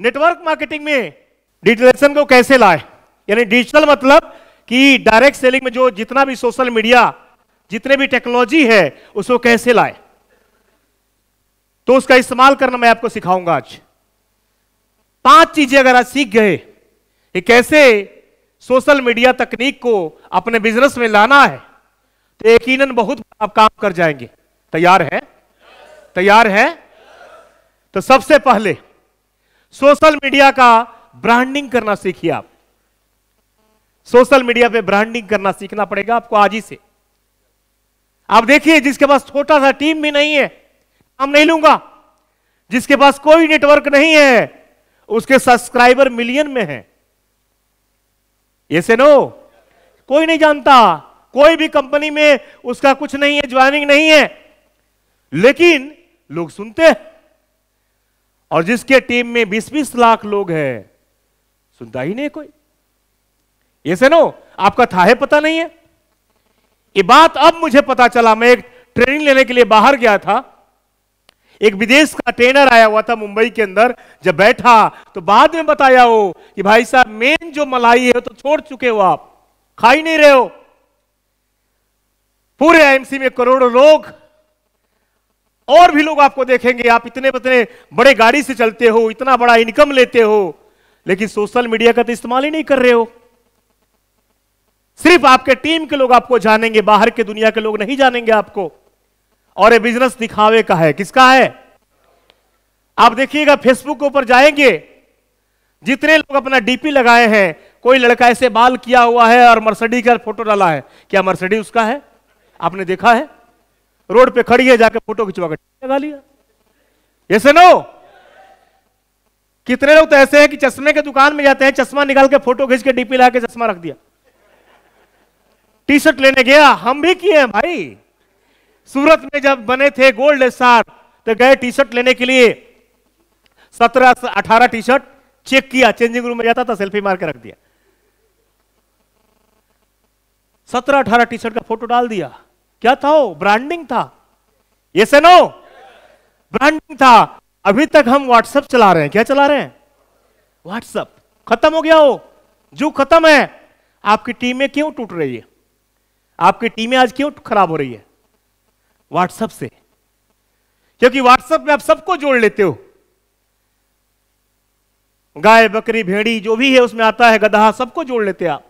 network marketing में digitalisation को कैसे लाए यानी डिजिटल मतलब कि डायरेक्ट सेलिंग में जो जितना भी सोशल मीडिया जितने भी टेक्नोलॉजी है उसको कैसे लाए तो उसका इस्तेमाल करना मैं आपको सिखाऊंगा आज पांच चीजें अगर आज सीख गए कि कैसे सोशल मीडिया तकनीक को अपने बिजनेस में लाना है तो यकीन बहुत आप काम कर जाएंगे तैयार है तैयार है तो सबसे पहले सोशल मीडिया का ब्रांडिंग करना सीखिए आप सोशल मीडिया पे ब्रांडिंग करना सीखना पड़ेगा आपको आज ही से आप देखिए जिसके पास छोटा सा टीम भी नहीं है काम नहीं लूंगा जिसके पास कोई नेटवर्क नहीं है उसके सब्सक्राइबर मिलियन में है ये से नो कोई नहीं जानता कोई भी कंपनी में उसका कुछ नहीं है ज्वाइनिंग नहीं है लेकिन लोग सुनते हैं और जिसके टीम में बीस बीस लाख लोग हैं सुनता ही नहीं कोई ये से नो आपका था है पता नहीं है ये बात अब मुझे पता चला मैं एक ट्रेनिंग लेने के लिए बाहर गया था एक विदेश का ट्रेनर आया हुआ था मुंबई के अंदर जब बैठा तो बाद में बताया हो कि भाई साहब मेन जो मलाई है तो छोड़ चुके हो आप खा ही नहीं रहे हो पूरे एमसी में करोड़ों लोग और भी लोग आपको देखेंगे आप इतने इतने बड़े गाड़ी से चलते हो इतना बड़ा इनकम लेते हो लेकिन सोशल मीडिया का तो इस्तेमाल ही नहीं कर रहे हो सिर्फ आपके टीम के लोग आपको जानेंगे बाहर के दुनिया के लोग नहीं जानेंगे आपको और ये बिजनेस दिखावे का है किसका है आप देखिएगा फेसबुक के ऊपर जाएंगे जितने लोग अपना डीपी लगाए हैं कोई लड़का ऐसे बाल किया हुआ है और मर्सडी का फोटो डाला है क्या मर्सडी उसका है आपने देखा है रोड पे खड़ी है जाके फोटो खिंचवा कर लगा लिया ऐसे नो कितने लोग तो ऐसे हैं कि चश्मे के दुकान में जाते हैं चश्मा निकाल के फोटो खींच के डीपी ला के चश्मा रख दिया टी शर्ट लेने गया हम भी किए हैं भाई सूरत में जब बने थे गोल्ड स्टार तो गए टी शर्ट लेने के लिए सत्रह अठारह टी शर्ट चेक किया चेंजिंग रूम में जाता था सेल्फी मार के रख दिया सत्रह अठारह टी शर्ट का फोटो डाल दिया क्या था वो ब्रांडिंग था ये से नो ब्रांडिंग था अभी तक हम व्हाट्सएप चला रहे हैं क्या चला रहे हैं व्हाट्सएप खत्म हो गया हो जो खत्म है आपकी टीमें क्यों टूट रही है आपकी टीमें आज क्यों खराब हो रही है व्हाट्सएप से क्योंकि व्हाट्सएप में आप सबको जोड़ लेते हो गाय बकरी भेड़ी जो भी है उसमें आता है गधा सबको जोड़ लेते हैं आप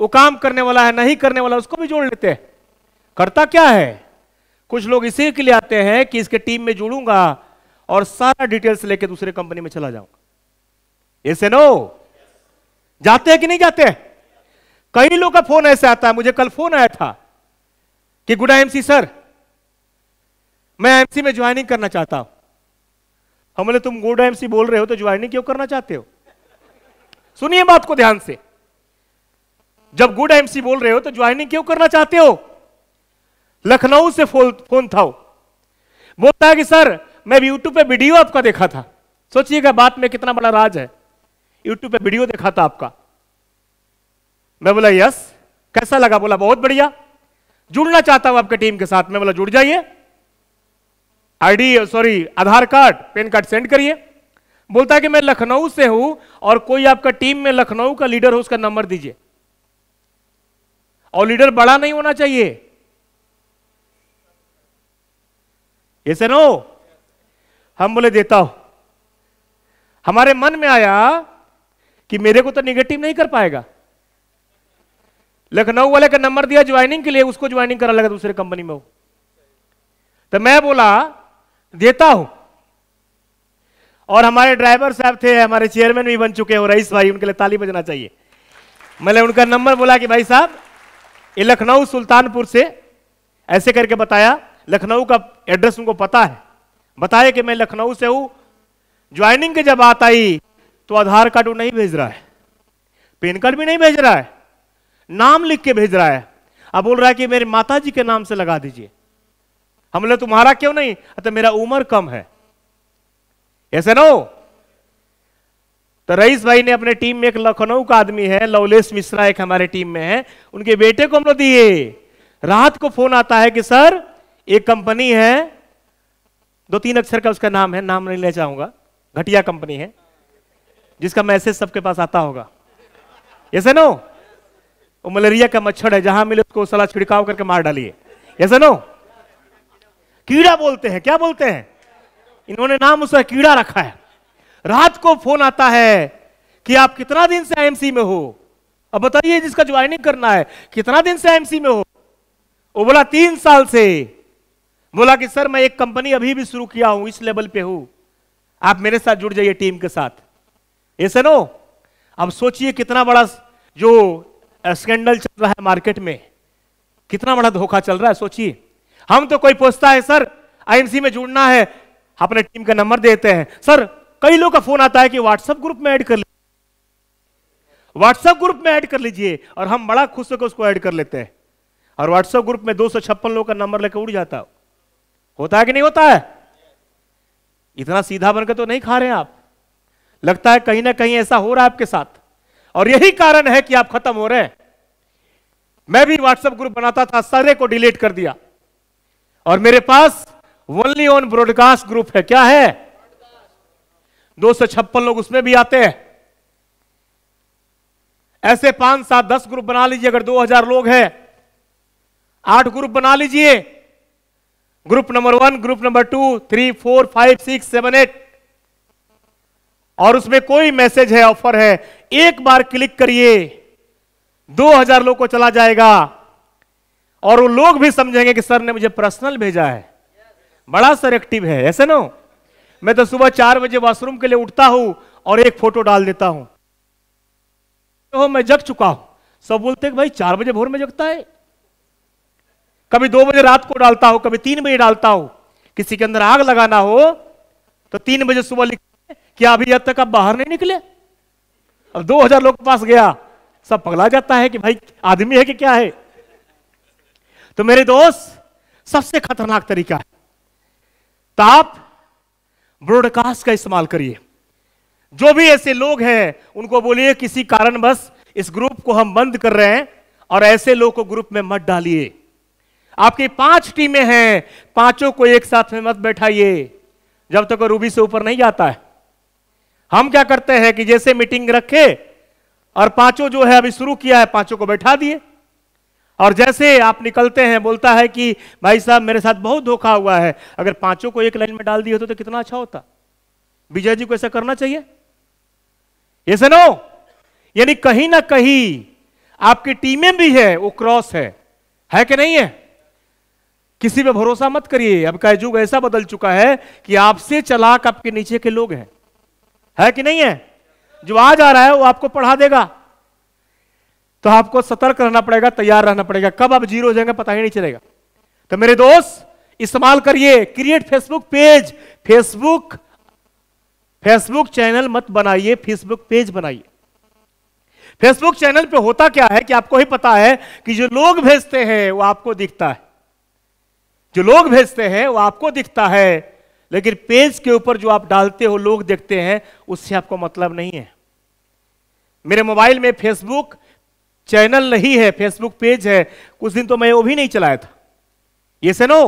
वो काम करने वाला है नहीं करने वाला उसको भी जोड़ लेते हैं करता क्या है कुछ लोग इसी के लिए आते हैं कि इसके टीम में जुड़ूंगा और सारा डिटेल्स लेके दूसरे कंपनी में चला जाऊंगा ऐसे नो जाते हैं कि नहीं जाते कई लोग का फोन ऐसे आता है मुझे कल फोन आया था कि गुड एमसी सर मैं एमसी में ज्वाइनिंग करना चाहता हूं हम बोले तुम गुड एमसी बोल रहे हो तो ज्वाइनिंग क्यों करना चाहते हो सुनिए बात को ध्यान से जब गुड एमसी बोल रहे हो तो ज्वाइनिंग क्यों करना चाहते हो लखनऊ से फोन फोन था बोलता है कि सर मैं यूट्यूब पे वीडियो आपका देखा था सोचिएगा बात में कितना बड़ा राज है यूट्यूब पे वीडियो देखा था आपका मैं बोला यस कैसा लगा बोला बहुत बढ़िया जुड़ना चाहता हूं आपके टीम के साथ मैं बोला जुड़ जाइए ID sorry Aadhaar card PAN card send करिए बोलता है कि मैं लखनऊ से हूं और कोई आपका टीम में लखनऊ का लीडर हो उसका नंबर दीजिए और लीडर बड़ा नहीं होना चाहिए ऐसे से नो हम बोले देता हूं हमारे मन में आया कि मेरे को तो निगेटिव नहीं कर पाएगा लखनऊ वाले का नंबर दिया ज्वाइनिंग के लिए उसको ज्वाइनिंग करा लगा दूसरे कंपनी में हो तो मैं बोला देता हूं और हमारे ड्राइवर साहब थे हमारे चेयरमैन भी बन चुके हैं रईस भाई उनके लिए ताली बजना चाहिए मैंने उनका नंबर बोला कि भाई साहब ये लखनऊ सुल्तानपुर से ऐसे करके बताया लखनऊ का एड्रेस उनको पता है बताए कि मैं लखनऊ से हूं ज्वाइनिंग की जब बात आई तो आधार कार्ड वो नहीं भेज रहा है पेन कार्ड भी नहीं भेज रहा है नाम लिख के भेज रहा है अब बोल रहा है कि मेरे माता जी के नाम से लगा दीजिए हमने तुम्हारा क्यों नहीं अतः मेरा उम्र कम है ऐसे नो तो रईस भाई ने अपने टीम में एक लखनऊ का आदमी है लवलेश मिश्रा एक हमारे टीम में है उनके बेटे को हम लोग दिए रात को फोन आता है कि सर एक कंपनी है दो तीन अक्षर का उसका नाम है नाम नहीं लेना चाहूंगा घटिया कंपनी है जिसका मैसेज सबके पास आता होगा ऐसे नो वो मलेरिया का मच्छर है जहां मिले उसको सलाह छिड़काव करके मार डालिए ऐसे नो कीड़ा बोलते हैं क्या बोलते हैं इन्होंने नाम उसका कीड़ा रखा है रात को फोन आता है कि आप कितना दिन से एमसी में हो अब बताइए जिसका ज्वाइनिंग करना है कितना दिन से एमसी में हो वो बोला तीन साल से बोला कि सर मैं एक कंपनी अभी भी शुरू किया हूं इस लेवल पे हूं आप मेरे साथ जुड़ जाइए टीम के साथ ऐसे नो अब सोचिए कितना बड़ा जो स्कैंडल चल रहा है मार्केट में कितना बड़ा धोखा चल रहा है सोचिए हम तो कोई पूछता है सर आईएमसी में जुड़ना है अपने टीम का नंबर देते हैं सर कई लोग का फोन आता है कि व्हाट्सएप ग्रुप में ऐड कर लीजिए व्हाट्सएप ग्रुप में ऐड कर लीजिए और हम बड़ा खुश होकर उसको ऐड कर लेते हैं और व्हाट्सएप ग्रुप में दो सौ छप्पन लोग का नंबर लेकर उड़ जाता है होता है कि नहीं होता है इतना सीधा बनकर तो नहीं खा रहे हैं आप लगता है कहीं ना कहीं ऐसा हो रहा है आपके साथ और यही कारण है कि आप खत्म हो रहे हैं मैं भी व्हाट्सएप ग्रुप बनाता था सारे को डिलीट कर दिया और मेरे पास ओनली ऑन ब्रॉडकास्ट ग्रुप है क्या है दो सौ छप्पन लोग उसमें भी आते हैं ऐसे पांच सात दस ग्रुप बना लीजिए अगर दो हजार लोग हैं आठ ग्रुप बना लीजिए group number one group number two three four five six seven eight और उसमें कोई मैसेज है ऑफर है एक बार क्लिक करिए 2000 लोग को चला जाएगा और वो लोग भी समझेंगे कि सर ने मुझे पर्सनल भेजा है बड़ा सर एक्टिव है ऐसे ना मैं तो सुबह चार बजे वॉशरूम के लिए उठता हूं और एक फोटो डाल देता हूं तो मैं जग चुका हूं सब बोलते हैं भाई चार बजे भोर में जगता है कभी दो बजे रात को डालता हो कभी तीन बजे डालता हो किसी के अंदर आग लगाना हो तो तीन बजे सुबह लिख कि अभी जब तक आप बाहर नहीं निकले अब दो हजार लोग के पास गया सब पगला जाता है कि भाई आदमी है कि क्या है तो मेरे दोस्त सबसे खतरनाक तरीका है तो आप ब्रॉडकास्ट का इस्तेमाल करिए जो भी ऐसे लोग हैं उनको बोलिए किसी कारणवश इस ग्रुप को हम बंद कर रहे हैं और ऐसे लोग को ग्रुप में मत डालिए आपकी पांच टीमें हैं पांचों को एक साथ में मत बैठाइए जब तक तो रूबी से ऊपर नहीं जाता है हम क्या करते हैं कि जैसे मीटिंग रखे और पांचों जो है अभी शुरू किया है पांचों को बैठा दिए और जैसे आप निकलते हैं बोलता है कि भाई साहब मेरे साथ बहुत धोखा हुआ है अगर पांचों को एक लाइन में डाल दिए होते तो, तो कितना अच्छा होता विजय जी को ऐसा करना चाहिए ये नो यानी कहीं ना कहीं आपकी टीमें भी है वो क्रॉस है है कि नहीं है किसी पे भरोसा मत करिए अब का युग ऐसा बदल चुका है कि आपसे चलाक आपके नीचे के लोग हैं है कि नहीं है जो आज आ रहा है वो आपको पढ़ा देगा तो आपको सतर्क रहना पड़ेगा तैयार रहना पड़ेगा कब आप जीरो हो जाएंगे पता ही नहीं चलेगा तो मेरे दोस्त इस्तेमाल करिए create Facebook page Facebook Facebook channel मत बनाइए फेसबुक पेज बनाइए फेसबुक चैनल पे होता क्या है कि आपको ही पता है कि जो लोग भेजते हैं वो आपको दिखता है जो लोग भेजते हैं वो आपको दिखता है लेकिन पेज के ऊपर जो आप डालते हो लोग देखते हैं उससे आपको मतलब नहीं है मेरे मोबाइल में फेसबुक चैनल नहीं है फेसबुक पेज है कुछ दिन तो मैं वो भी नहीं चलाया था ये से नो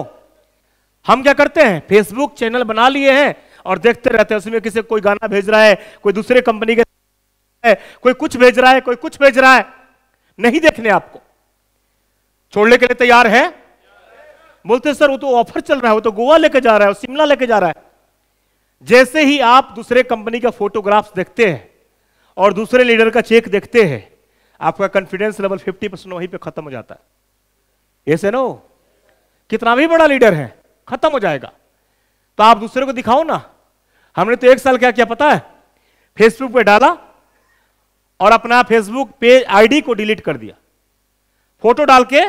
हम क्या करते हैं फेसबुक चैनल बना लिए हैं और देखते रहते हैं उसमें किसी कोई गाना भेज रहा है कोई दूसरे कंपनी के कोई कुछ भेज रहा है कोई कुछ भेज रहा है नहीं देखने आपको छोड़ने के लिए तैयार है बोलते सर वो तो ऑफर चल रहा है वो तो गोवा लेके जा रहा है शिमला लेके जा रहा है जैसे ही आप दूसरे कंपनी का फोटोग्राफ्स देखते हैं और दूसरे लीडर का चेक देखते हैं आपका कॉन्फिडेंस लेवल 50 परसेंट वहीं पे खत्म हो जाता है ऐसे नो कितना भी बड़ा लीडर है खत्म हो जाएगा तो आप दूसरे को दिखाओ ना हमने तो एक साल क्या किया पता है फेसबुक पे डाला और अपना फेसबुक पेज आईडी को डिलीट कर दिया फोटो डाल के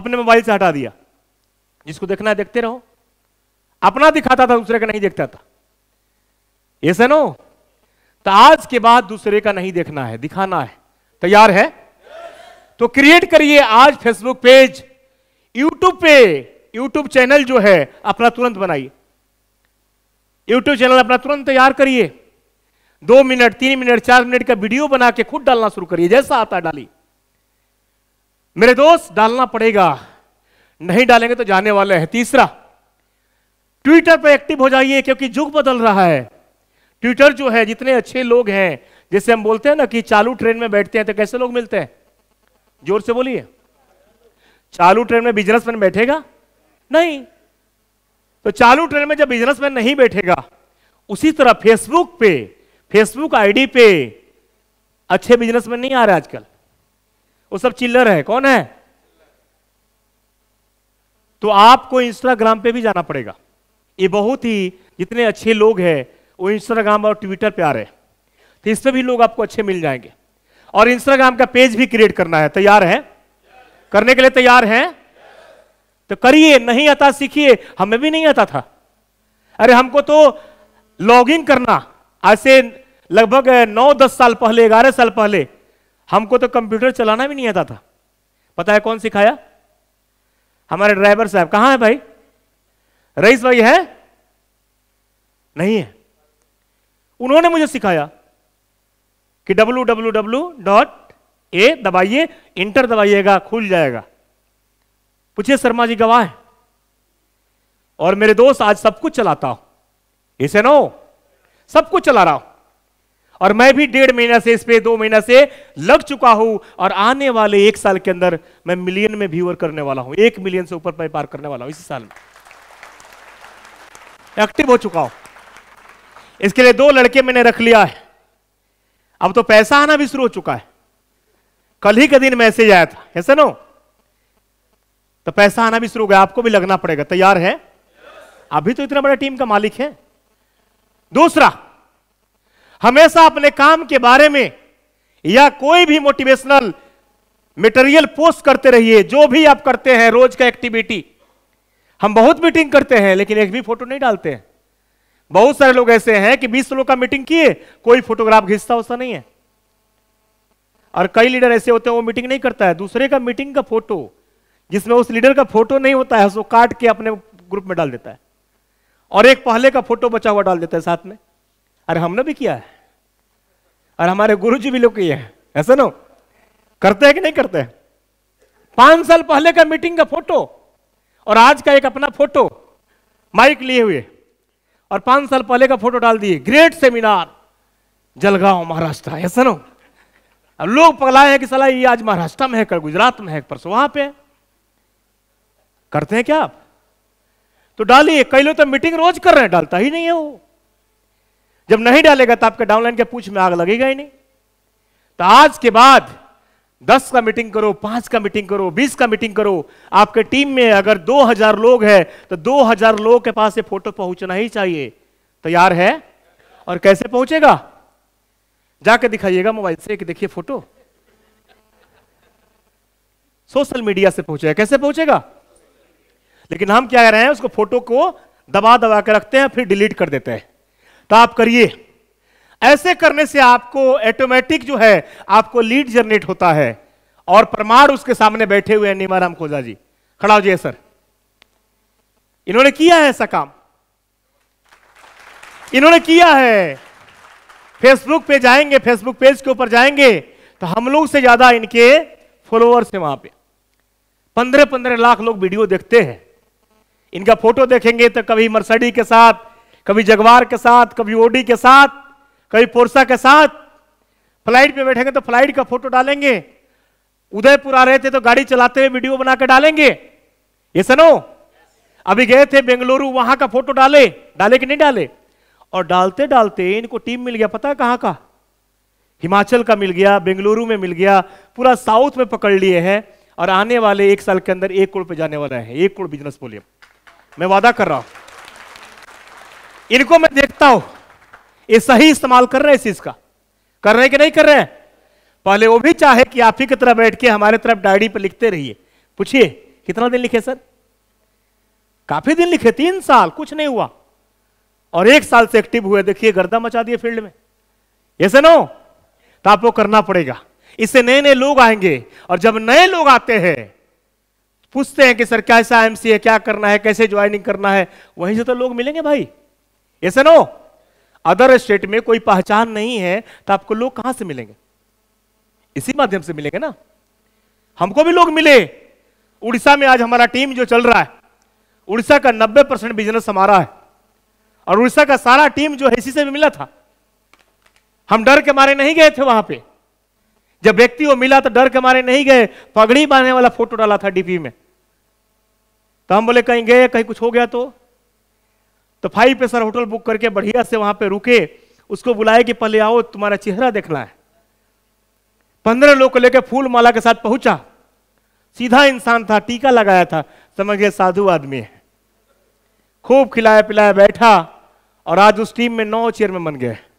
अपने मोबाइल से हटा दिया जिसको देखना है देखते रहो अपना दिखाता था दूसरे का नहीं देखता था ऐसे नो तो आज के बाद दूसरे का नहीं देखना है दिखाना है तैयार है तो क्रिएट करिए आज फेसबुक पेज यूट्यूब पे यूट्यूब चैनल जो है अपना तुरंत बनाइए यूट्यूब चैनल अपना तुरंत तैयार करिए दो मिनट तीन मिनट चार मिनट का वीडियो बना के खुद डालना शुरू करिए जैसा आता डाली मेरे दोस्त डालना पड़ेगा नहीं डालेंगे तो जाने वाले हैं तीसरा ट्विटर पर एक्टिव हो जाइए क्योंकि युग बदल रहा है ट्विटर जो है जितने अच्छे लोग हैं जैसे हम बोलते हैं ना कि चालू ट्रेन में बैठते हैं तो कैसे लोग मिलते हैं जोर से बोलिए चालू ट्रेन में बिजनेसमैन बैठेगा नहीं तो चालू ट्रेन में जब बिजनेसमैन नहीं बैठेगा उसी तरह फेसबुक पे फेसबुक आईडी पे अच्छे बिजनेसमैन नहीं आ रहे आजकल वो सब चिल्लर है कौन है तो आपको इंस्टाग्राम पे भी जाना पड़ेगा ये बहुत ही जितने अच्छे लोग हैं वो इंस्टाग्राम और ट्विटर पे आ रहे हैं तो इस पर भी लोग आपको अच्छे मिल जाएंगे और इंस्टाग्राम का पेज भी क्रिएट करना है तैयार है करने के लिए तैयार हैं तो करिए नहीं आता सीखिए हमें भी नहीं आता था अरे हमको तो इन करना ऐसे लगभग नौ दस साल पहले ग्यारह साल पहले हमको तो कंप्यूटर चलाना भी नहीं आता था पता है कौन सिखाया हमारे ड्राइवर साहब कहां है भाई रईस भाई है नहीं है उन्होंने मुझे सिखाया कि W W W dot A दबाइए इंटर दबाइएगा खुल जाएगा पूछिए शर्मा जी गवाह है और मेरे दोस्त आज सब कुछ चलाता हूं इसे नो सब कुछ चला रहा हूं और मैं भी डेढ़ महीना से इस पर दो महीना से लग चुका हूं और आने वाले एक साल के अंदर मैं मिलियन में व्यूअर करने वाला हूं एक मिलियन से ऊपर पार करने वाला हूं इस साल में एक्टिव हो चुका हूं इसके लिए दो लड़के मैंने रख लिया है अब तो पैसा आना भी शुरू हो चुका है कल ही का दिन मैसेज आया था ऐसे नो तो पैसा आना भी शुरू हो गया आपको भी लगना पड़ेगा तैयार है अभी तो इतना बड़ा टीम का मालिक है दूसरा हमेशा अपने काम के बारे में या कोई भी मोटिवेशनल मटेरियल पोस्ट करते रहिए जो भी आप करते हैं रोज का एक्टिविटी हम बहुत मीटिंग करते हैं लेकिन एक भी फोटो नहीं डालते हैं बहुत सारे लोग ऐसे हैं कि 20 लोग का मीटिंग किए कोई फोटोग्राफ घिसता उसा नहीं है और कई लीडर ऐसे होते हैं वो मीटिंग नहीं करता है दूसरे का मीटिंग का फोटो जिसमें उस लीडर का फोटो नहीं होता है उसको काट के अपने ग्रुप में डाल देता है और एक पहले का फोटो बचा हुआ डाल देता है साथ में अरे हमने भी किया है और हमारे गुरु जी भी लोग ये है ऐसा ना करते हैं कि नहीं करते पांच साल पहले का मीटिंग का फोटो और आज का एक अपना फोटो माइक लिए हुए और पांच साल पहले का फोटो डाल दिए ग्रेट सेमिनार जलगांव महाराष्ट्र ऐसा ना अब लोग पगलाए हैं कि सलाह ये आज महाराष्ट्र में है कल गुजरात में है परसों वहां पे करते हैं क्या आप तो डालिए कई लोग तो मीटिंग रोज कर रहे हैं डालता ही नहीं है वो जब नहीं डालेगा तो आपके डाउनलाइन के पूछ में आग लगेगा ही नहीं तो आज के बाद दस का मीटिंग करो पांच का मीटिंग करो बीस का मीटिंग करो आपके टीम में अगर दो हजार लोग हैं तो दो हजार लोगों के पास ये फोटो पहुंचना ही चाहिए तैयार है और कैसे पहुंचेगा जाके दिखाइएगा मोबाइल से कि देखिए फोटो सोशल मीडिया से पहुंचेगा कैसे पहुंचेगा लेकिन हम क्या कह रहे हैं उसको फोटो को दबा दबा के रखते हैं फिर डिलीट कर देते हैं तो आप करिए ऐसे करने से आपको ऑटोमेटिक जो है आपको लीड जनरेट होता है और प्रमाण उसके सामने बैठे हुए हैं नीमाराम खोजा जी खड़ा हो जाइए सर इन्होंने किया है ऐसा काम इन्होंने किया है फेसबुक पे जाएंगे फेसबुक पेज के ऊपर जाएंगे तो हम लोग से ज्यादा इनके फॉलोअर्स हैं वहां पे पंद्रह पंद्रह लाख लोग वीडियो देखते हैं इनका फोटो देखेंगे तो कभी मर्सडी के साथ कभी जगवार के साथ कभी ओडी के साथ कभी पोरसा के साथ फ्लाइट पे बैठेंगे तो फ्लाइट का फोटो डालेंगे उदयपुर आ रहे थे तो गाड़ी चलाते हुए वीडियो बना के डालेंगे ये सनो अभी गए थे बेंगलुरु वहां का फोटो डाले डाले कि नहीं डाले और डालते डालते इनको टीम मिल गया पता है कहां का हिमाचल का मिल गया बेंगलुरु में मिल गया पूरा साउथ में पकड़ लिए हैं और आने वाले एक साल के अंदर एक करोड़ पे जाने वाला है एक करोड़ बिजनेस बोलिए मैं वादा कर रहा हूं इनको मैं देखता हूं ये सही इस्तेमाल कर रहे हैं इस चीज का कर रहे हैं कि नहीं कर रहे हैं पहले वो भी चाहे कि आप ही की तरह बैठ के हमारे तरफ डायरी पर लिखते रहिए पूछिए कितना दिन लिखे सर काफी दिन लिखे तीन साल कुछ नहीं हुआ और एक साल से एक्टिव हुए देखिए गर्दा मचा दिए फील्ड में ऐसे नो तो आपको करना पड़ेगा इससे नए नए लोग आएंगे और जब नए लोग आते हैं पूछते हैं कि सर कैसा एमसी है क्या करना है कैसे ज्वाइनिंग करना है वहीं से तो लोग मिलेंगे भाई ऐसे नो अदर स्टेट में कोई पहचान नहीं है तो आपको लोग कहां से मिलेंगे इसी माध्यम से मिलेंगे ना हमको भी लोग मिले उड़ीसा में आज हमारा टीम जो चल रहा है उड़ीसा का 90 परसेंट बिजनेस हमारा है और उड़ीसा का सारा टीम जो है इसी से भी मिला था हम डर के मारे नहीं गए थे वहां पे जब व्यक्ति को मिला तो डर के मारे नहीं गए पगड़ी बांधने वाला फोटो डाला था डीपी में तो हम बोले कहीं गए कहीं कुछ हो गया तो तो फाइव सर होटल बुक करके बढ़िया से वहां पे रुके उसको बुलाए कि पहले आओ तुम्हारा चेहरा देखना है पंद्रह लोग को लेकर फूल माला के साथ पहुंचा सीधा इंसान था टीका लगाया था समझ गए साधु आदमी है खूब खिलाया पिलाया बैठा और आज उस टीम में नौ चेयरमैन बन गए